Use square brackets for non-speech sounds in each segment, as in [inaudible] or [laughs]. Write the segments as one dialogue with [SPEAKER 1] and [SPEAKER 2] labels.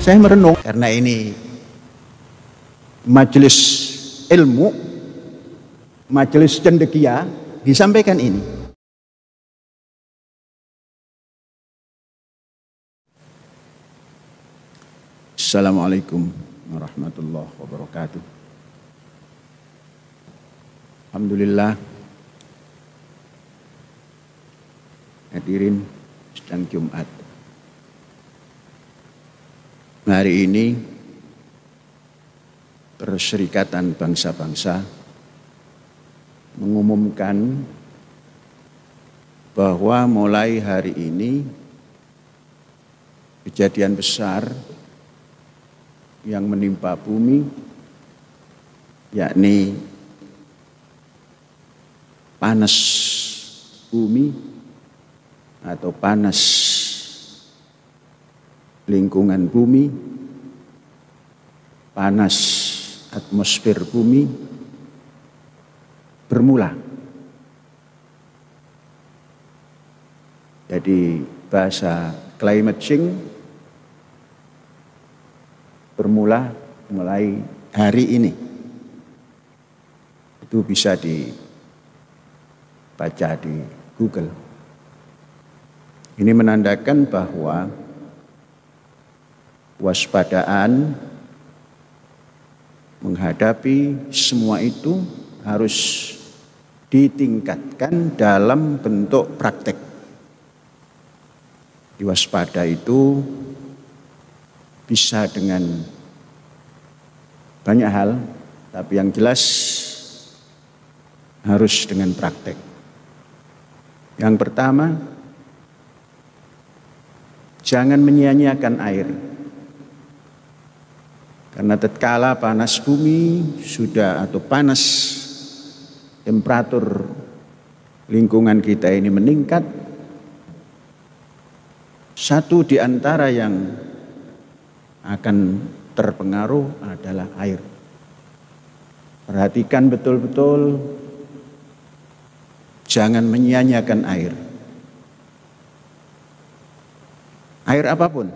[SPEAKER 1] saya merenung karena ini majelis ilmu majelis cendekia disampaikan ini Assalamualaikum warahmatullahi wabarakatuh Alhamdulillah hadirin sedang Jumat hari ini Perserikatan Bangsa-Bangsa mengumumkan bahwa mulai hari ini kejadian besar yang menimpa bumi yakni panas bumi atau panas lingkungan bumi, panas atmosfer bumi bermula. Jadi bahasa climate change bermula mulai hari ini. Itu bisa dibaca di Google. Ini menandakan bahwa kewaspadaan menghadapi semua itu harus ditingkatkan dalam bentuk praktek. Diwaspada itu bisa dengan banyak hal, tapi yang jelas harus dengan praktek. Yang pertama, jangan menyia-nyiakan air. Karena tatkala panas bumi sudah atau panas temperatur lingkungan kita ini meningkat, satu di antara yang akan terpengaruh adalah air. Perhatikan betul-betul, jangan menyia-nyiakan air. Air apapun,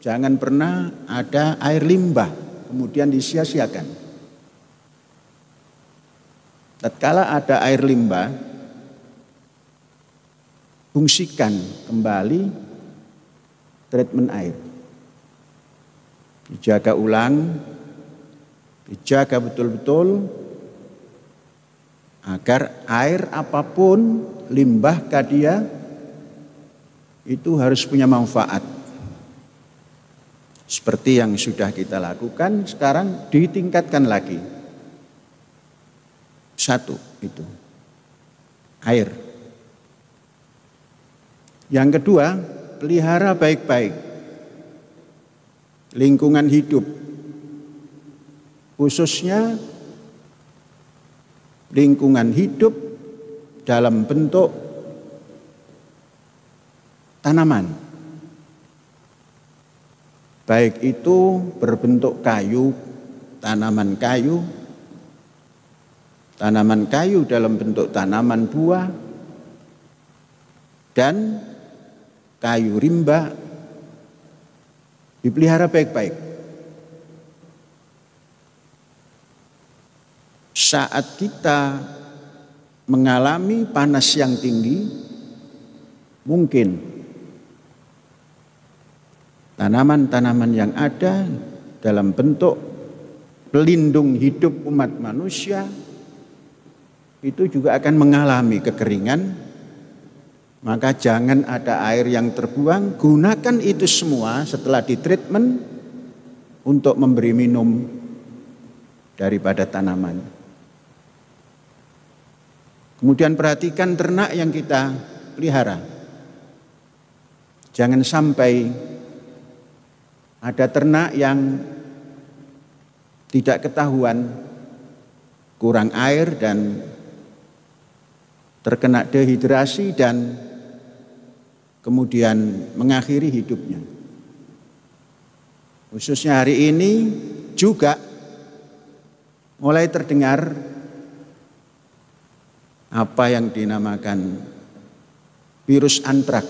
[SPEAKER 1] Jangan pernah ada air limbah kemudian disia-siakan. Tatkala ada air limbah, fungsikan kembali treatment air. Dijaga ulang, dijaga betul-betul agar air apapun limbah kadia itu harus punya manfaat. Seperti yang sudah kita lakukan, sekarang ditingkatkan lagi. Satu itu air. Yang kedua, pelihara baik-baik lingkungan hidup, khususnya lingkungan hidup dalam bentuk tanaman. Baik itu berbentuk kayu, tanaman kayu, tanaman kayu dalam bentuk tanaman buah, dan kayu rimba dipelihara baik-baik. Saat kita mengalami panas yang tinggi, mungkin tanaman-tanaman yang ada dalam bentuk pelindung hidup umat manusia itu juga akan mengalami kekeringan. Maka jangan ada air yang terbuang, gunakan itu semua setelah ditreatment untuk memberi minum daripada tanaman. Kemudian perhatikan ternak yang kita pelihara. Jangan sampai ada ternak yang tidak ketahuan kurang air dan terkena dehidrasi dan kemudian mengakhiri hidupnya. Khususnya hari ini juga mulai terdengar apa yang dinamakan virus antrak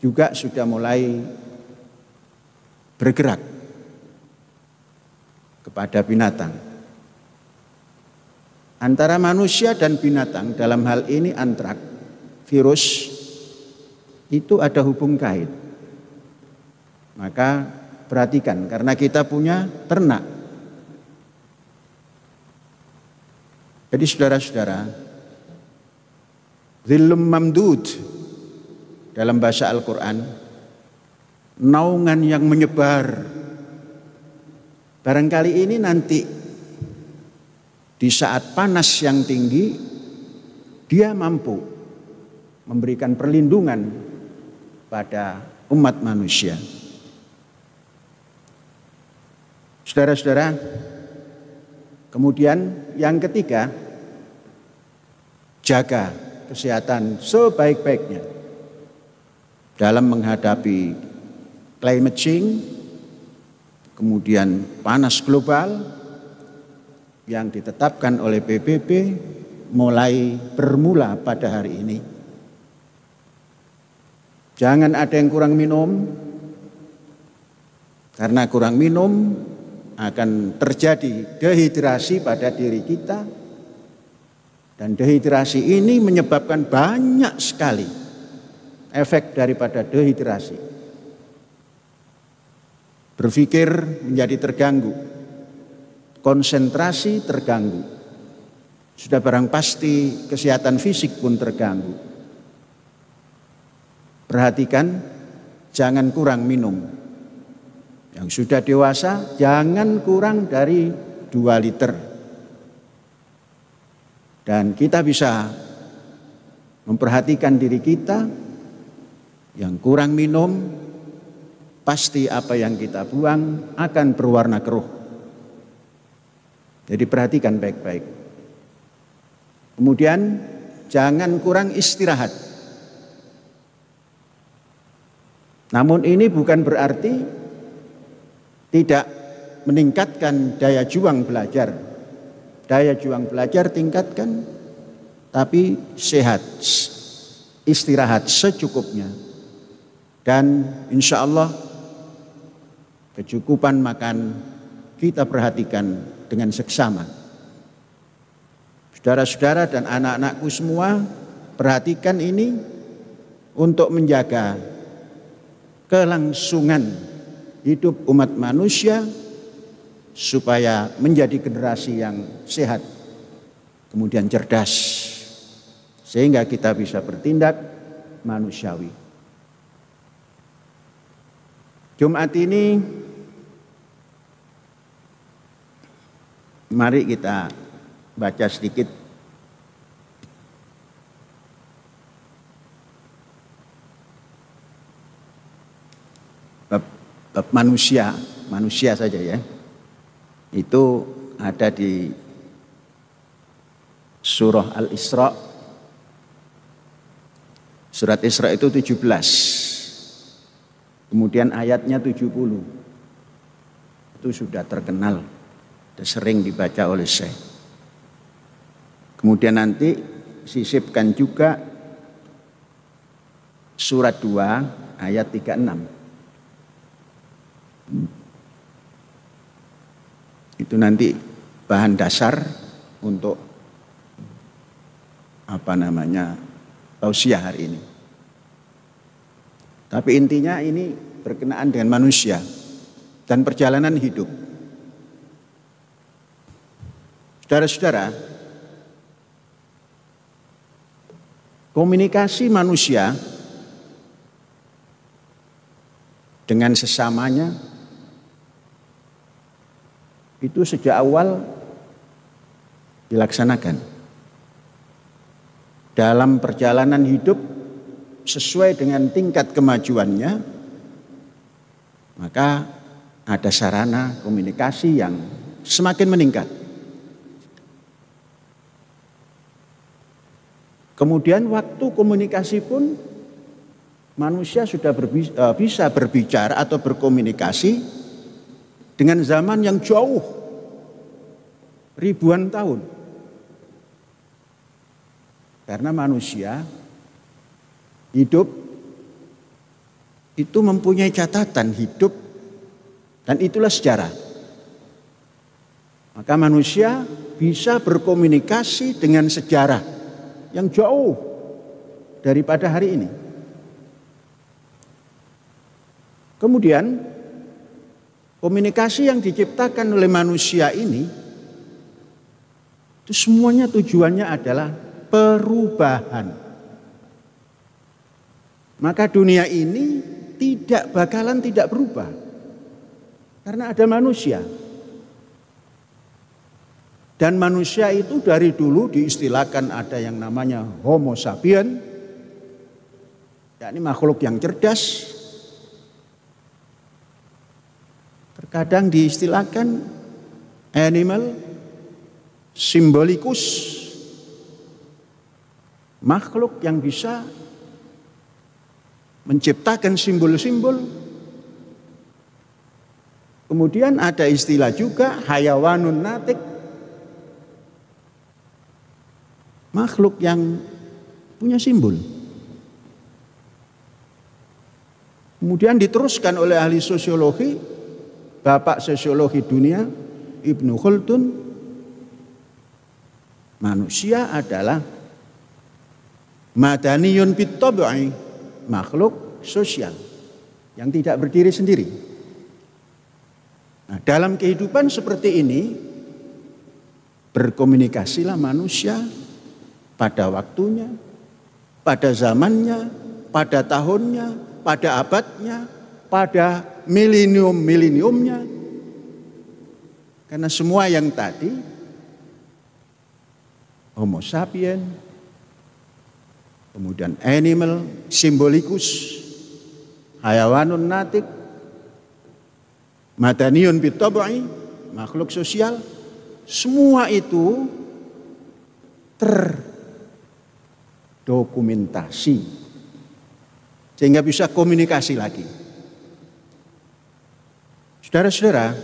[SPEAKER 1] juga sudah mulai bergerak kepada binatang. Antara manusia dan binatang dalam hal ini antrak, virus itu ada hubung kait. Maka perhatikan karena kita punya ternak. Jadi saudara-saudara, zillum mamdud dalam bahasa Al-Qur'an naungan yang menyebar. Barangkali ini nanti di saat panas yang tinggi, dia mampu memberikan perlindungan pada umat manusia. Saudara-saudara, kemudian yang ketiga, jaga kesehatan sebaik-baiknya dalam menghadapi climate change, kemudian panas global yang ditetapkan oleh PBB mulai bermula pada hari ini. Jangan ada yang kurang minum, karena kurang minum akan terjadi dehidrasi pada diri kita. Dan dehidrasi ini menyebabkan banyak sekali efek daripada dehidrasi berpikir menjadi terganggu, konsentrasi terganggu, sudah barang pasti kesehatan fisik pun terganggu. Perhatikan, jangan kurang minum. Yang sudah dewasa, jangan kurang dari dua liter. Dan kita bisa memperhatikan diri kita yang kurang minum, pasti apa yang kita buang akan berwarna keruh. Jadi perhatikan baik-baik. Kemudian jangan kurang istirahat. Namun ini bukan berarti tidak meningkatkan daya juang belajar. Daya juang belajar tingkatkan tapi sehat. Istirahat secukupnya. Dan insya Allah kecukupan makan kita perhatikan dengan seksama. Saudara-saudara dan anak-anakku semua, perhatikan ini untuk menjaga kelangsungan hidup umat manusia supaya menjadi generasi yang sehat, kemudian cerdas, sehingga kita bisa bertindak manusiawi. Jumat ini Mari kita baca sedikit bab, manusia, manusia saja ya. Itu ada di surah Al-Isra. Surat Isra itu 17. Kemudian ayatnya 70. Itu sudah terkenal sering dibaca oleh saya. Kemudian nanti sisipkan juga surat 2 ayat 36. Itu nanti bahan dasar untuk apa namanya tausiah hari ini. Tapi intinya ini berkenaan dengan manusia dan perjalanan hidup. Saudara-saudara, komunikasi manusia dengan sesamanya itu sejak awal dilaksanakan dalam perjalanan hidup sesuai dengan tingkat kemajuannya maka ada sarana komunikasi yang semakin meningkat Kemudian waktu komunikasi pun manusia sudah berbisa, e, bisa berbicara atau berkomunikasi dengan zaman yang jauh ribuan tahun. Karena manusia hidup itu mempunyai catatan hidup dan itulah sejarah. Maka manusia bisa berkomunikasi dengan sejarah yang jauh daripada hari ini. Kemudian komunikasi yang diciptakan oleh manusia ini itu semuanya tujuannya adalah perubahan. Maka dunia ini tidak bakalan tidak berubah. Karena ada manusia, dan manusia itu dari dulu diistilahkan ada yang namanya homo sapien. Yakni makhluk yang cerdas. Terkadang diistilahkan animal simbolikus. Makhluk yang bisa menciptakan simbol-simbol. Kemudian ada istilah juga hayawanun natik makhluk yang punya simbol. Kemudian diteruskan oleh ahli sosiologi, bapak sosiologi dunia Ibnu Khaldun manusia adalah madaniyun bitabi'i, makhluk sosial yang tidak berdiri sendiri. Nah, dalam kehidupan seperti ini berkomunikasilah manusia pada waktunya, pada zamannya, pada tahunnya, pada abadnya, pada milenium-mileniumnya. Karena semua yang tadi Homo sapien, kemudian animal, simbolikus, hayawanun natik, madaniun bitobai, makhluk sosial, semua itu ter dokumentasi sehingga bisa komunikasi lagi. Saudara-saudara,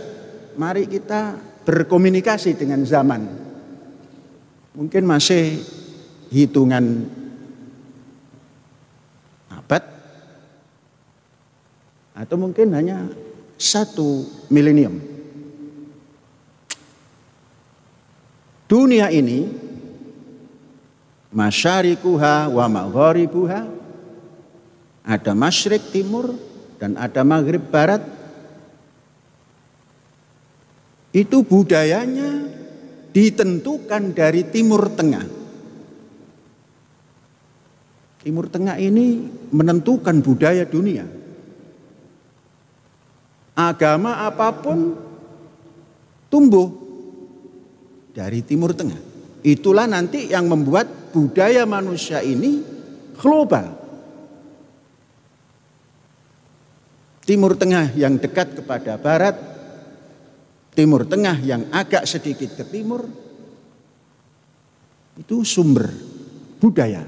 [SPEAKER 1] mari kita berkomunikasi dengan zaman. Mungkin masih hitungan abad atau mungkin hanya satu milenium. Dunia ini Masyarikuha wa buha. Ada masyrik timur dan ada maghrib barat. Itu budayanya ditentukan dari timur tengah. Timur tengah ini menentukan budaya dunia. Agama apapun tumbuh dari timur tengah. Itulah nanti yang membuat budaya manusia ini global. Timur Tengah yang dekat kepada Barat, Timur Tengah yang agak sedikit ke timur, itu sumber budaya.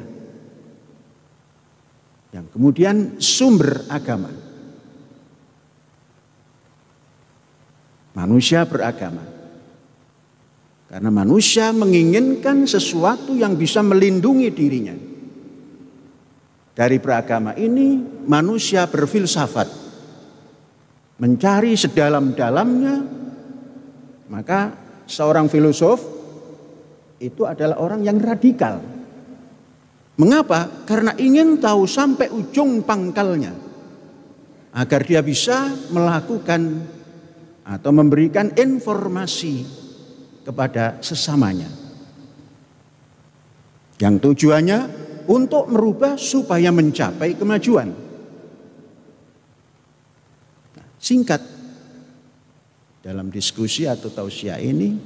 [SPEAKER 1] Yang kemudian sumber agama. Manusia beragama. Karena manusia menginginkan sesuatu yang bisa melindungi dirinya. Dari beragama ini manusia berfilsafat. Mencari sedalam-dalamnya. Maka seorang filosof itu adalah orang yang radikal. Mengapa? Karena ingin tahu sampai ujung pangkalnya. Agar dia bisa melakukan atau memberikan informasi kepada sesamanya. Yang tujuannya untuk merubah supaya mencapai kemajuan. Nah, singkat, dalam diskusi atau tausiah ini,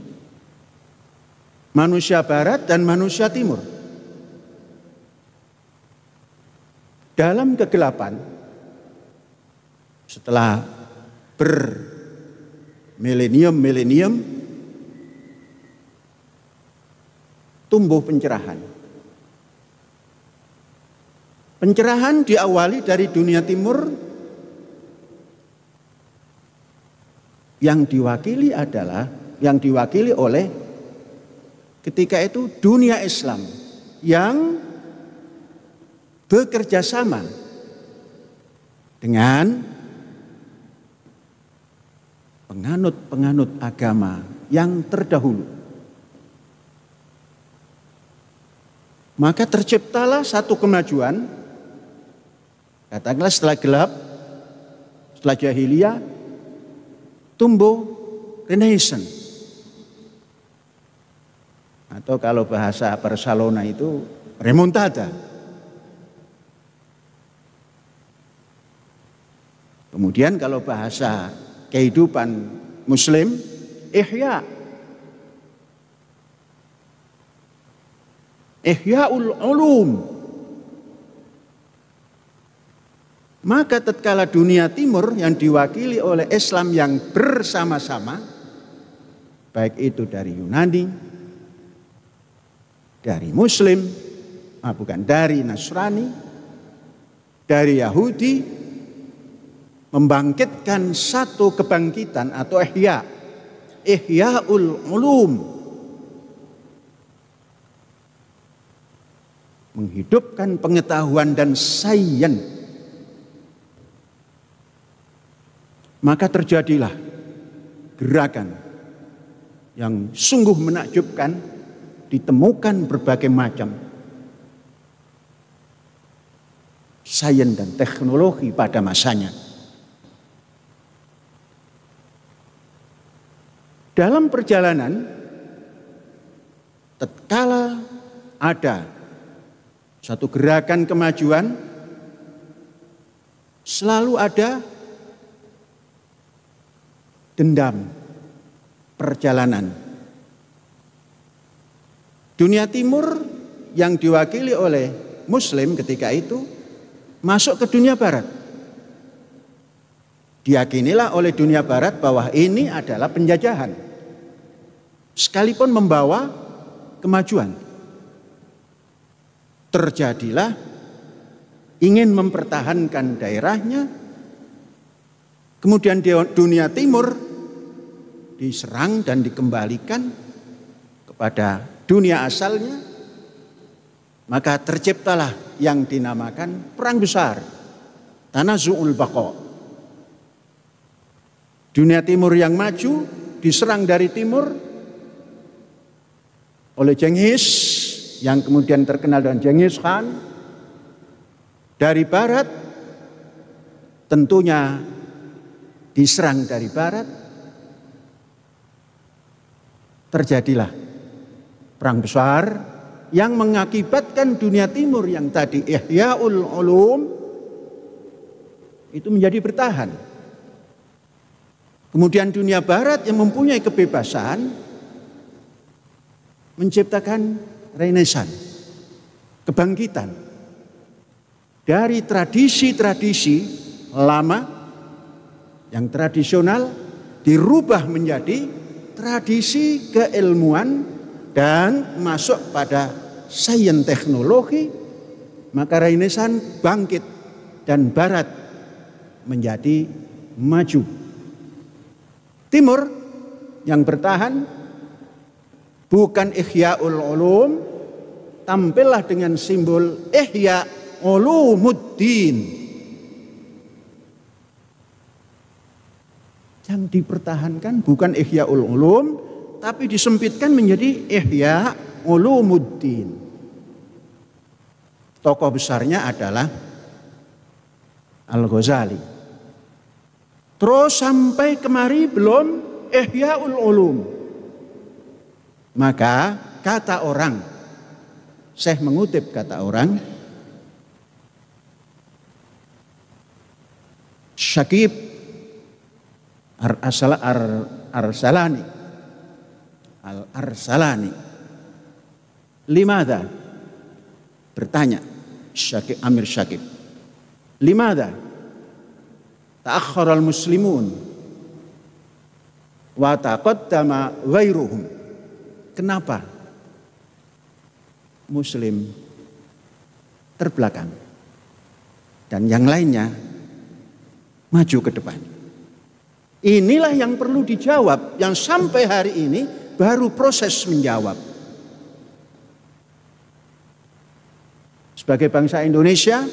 [SPEAKER 1] manusia barat dan manusia timur. Dalam kegelapan, setelah bermilenium-milenium, tumbuh pencerahan. Pencerahan diawali dari dunia timur yang diwakili adalah yang diwakili oleh ketika itu dunia Islam yang bekerja sama dengan penganut-penganut agama yang terdahulu. Maka terciptalah satu kemajuan. Katakanlah setelah gelap, setelah jahiliyah, tumbuh renaissance. Atau kalau bahasa Barcelona itu remontada. Kemudian kalau bahasa kehidupan muslim, ihya Ihyaul ulum. Maka tatkala dunia timur yang diwakili oleh Islam yang bersama-sama baik itu dari Yunani, dari Muslim, ah bukan dari Nasrani, dari Yahudi membangkitkan satu kebangkitan atau ihya, ihyaul ulum menghidupkan pengetahuan dan sains, maka terjadilah gerakan yang sungguh menakjubkan ditemukan berbagai macam sains dan teknologi pada masanya. Dalam perjalanan, tatkala ada satu gerakan kemajuan, selalu ada dendam perjalanan. Dunia Timur yang diwakili oleh Muslim ketika itu masuk ke dunia Barat. Diakinilah oleh dunia Barat bahwa ini adalah penjajahan, sekalipun membawa kemajuan terjadilah ingin mempertahankan daerahnya. Kemudian dunia timur diserang dan dikembalikan kepada dunia asalnya. Maka terciptalah yang dinamakan perang besar. Tanah Zu'ul Bako. Dunia timur yang maju diserang dari timur oleh Jenghis yang kemudian terkenal dengan Genghis Khan dari barat tentunya diserang dari barat terjadilah perang besar yang mengakibatkan dunia timur yang tadi ihyaul ulum itu menjadi bertahan. Kemudian dunia barat yang mempunyai kebebasan menciptakan renesan, kebangkitan dari tradisi-tradisi lama yang tradisional dirubah menjadi tradisi keilmuan dan masuk pada sains teknologi maka renesan bangkit dan barat menjadi maju timur yang bertahan bukan ihya ul ulum tampillah dengan simbol ihya ulumuddin yang dipertahankan bukan ihya ul ulum tapi disempitkan menjadi ihya ulumuddin tokoh besarnya adalah Al-Ghazali terus sampai kemari belum Ihya ul ulum maka kata orang, saya mengutip kata orang, Syakib Ar Asala Ar Arsalani Al Arsalani Limada bertanya Syakib Amir Syakib Limada ta'akhkhara al muslimun wa taqaddama ghairuhum Kenapa? Muslim terbelakang. Dan yang lainnya maju ke depan. Inilah yang perlu dijawab, yang sampai hari ini baru proses menjawab. Sebagai bangsa Indonesia,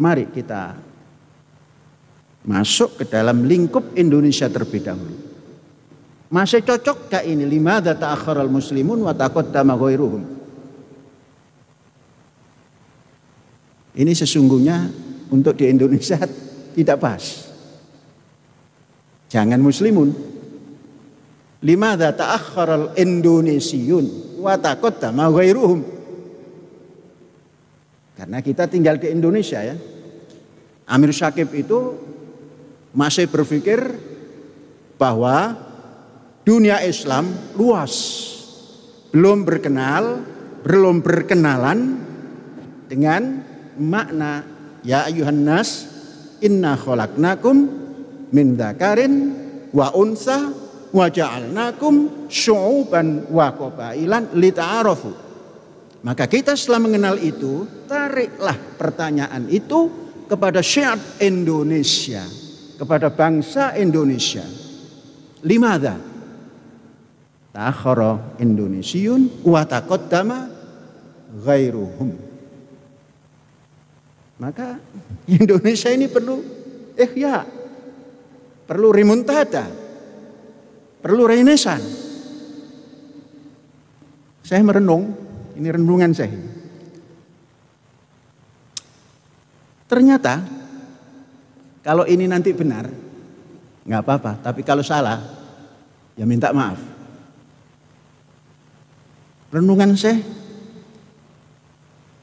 [SPEAKER 1] mari kita masuk ke dalam lingkup Indonesia terlebih dahulu. Masih cocok kah ini lima data akhiral muslimun wa taqaddama ghairuhum. Ini sesungguhnya untuk di Indonesia [laughs] tidak pas. Jangan muslimun. Lima data akhiral Indonesiaun wa taqaddama ghairuhum. Karena kita tinggal di Indonesia ya. Amir Syakib itu masih berpikir bahwa dunia Islam luas. Belum berkenal, belum berkenalan dengan makna ya ayuhan nas inna khalaqnakum min dzakarin wa unsa wa ja'alnakum syu'uban wa qabailan Litaarofu. Maka kita setelah mengenal itu, tariklah pertanyaan itu kepada syiat Indonesia, kepada bangsa Indonesia. Limadha? Takhara Indonesiun wa taqaddama ghairuhum. Maka Indonesia ini perlu ihya. Perlu remontada. Perlu renesan. Saya merenung, ini renungan saya. Ternyata kalau ini nanti benar, nggak apa-apa. Tapi kalau salah, ya minta maaf renungan saya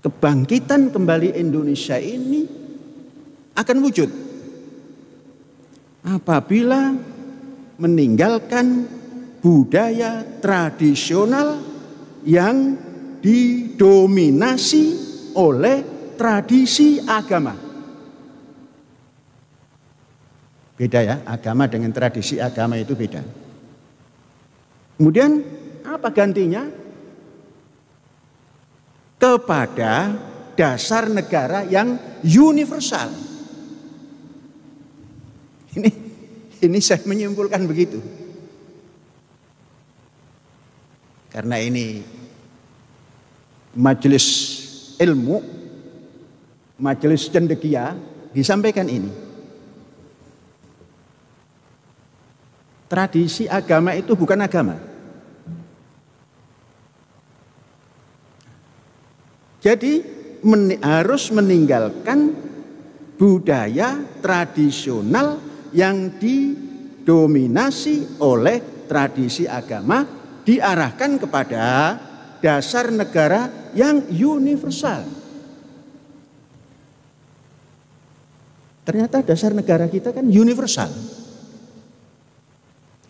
[SPEAKER 1] kebangkitan kembali Indonesia ini akan wujud apabila meninggalkan budaya tradisional yang didominasi oleh tradisi agama. Beda ya, agama dengan tradisi agama itu beda. Kemudian apa gantinya? kepada dasar negara yang universal. Ini ini saya menyimpulkan begitu. Karena ini majelis ilmu, majelis cendekia disampaikan ini. Tradisi agama itu bukan agama. Jadi men harus meninggalkan budaya tradisional yang didominasi oleh tradisi agama diarahkan kepada dasar negara yang universal. Ternyata dasar negara kita kan universal.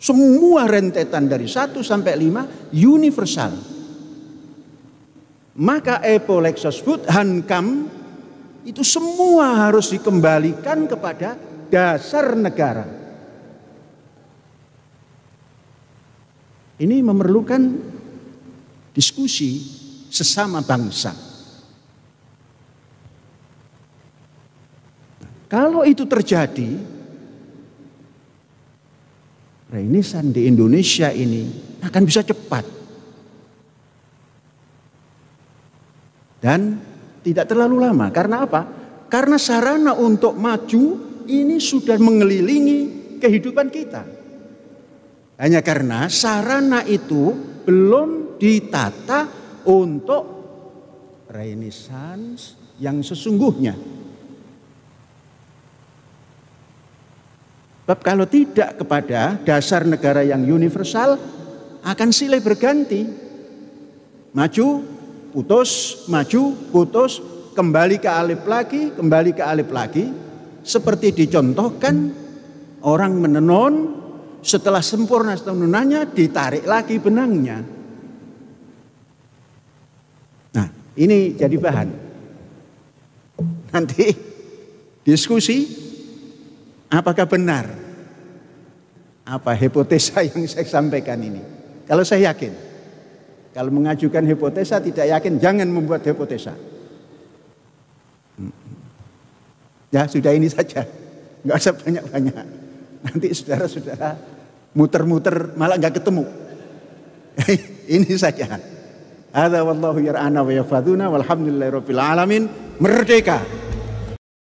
[SPEAKER 1] Semua rentetan dari 1 sampai 5 universal. Maka Epo Food, Hankam itu semua harus dikembalikan kepada dasar negara. Ini memerlukan diskusi sesama bangsa. Kalau itu terjadi, Renisan di Indonesia ini akan bisa cepat. Dan tidak terlalu lama. Karena apa? Karena sarana untuk maju ini sudah mengelilingi kehidupan kita. Hanya karena sarana itu belum ditata untuk renaissance yang sesungguhnya. Sebab kalau tidak kepada dasar negara yang universal akan silih berganti. Maju, putus, maju, putus, kembali ke alif lagi, kembali ke alif lagi. Seperti dicontohkan orang menenun, setelah sempurna tenunannya ditarik lagi benangnya. Nah, ini jadi bahan. Nanti diskusi apakah benar apa hipotesa [laughs] yang saya sampaikan ini. Kalau saya yakin, kalau mengajukan hipotesa tidak yakin, jangan membuat hipotesa. Hmm. Ya sudah ini saja, nggak usah banyak-banyak. Nanti saudara-saudara muter-muter malah nggak ketemu. [laughs] ini saja. Ada wallahu yar'ana wa yafaduna walhamdulillahirabbil alamin. Merdeka.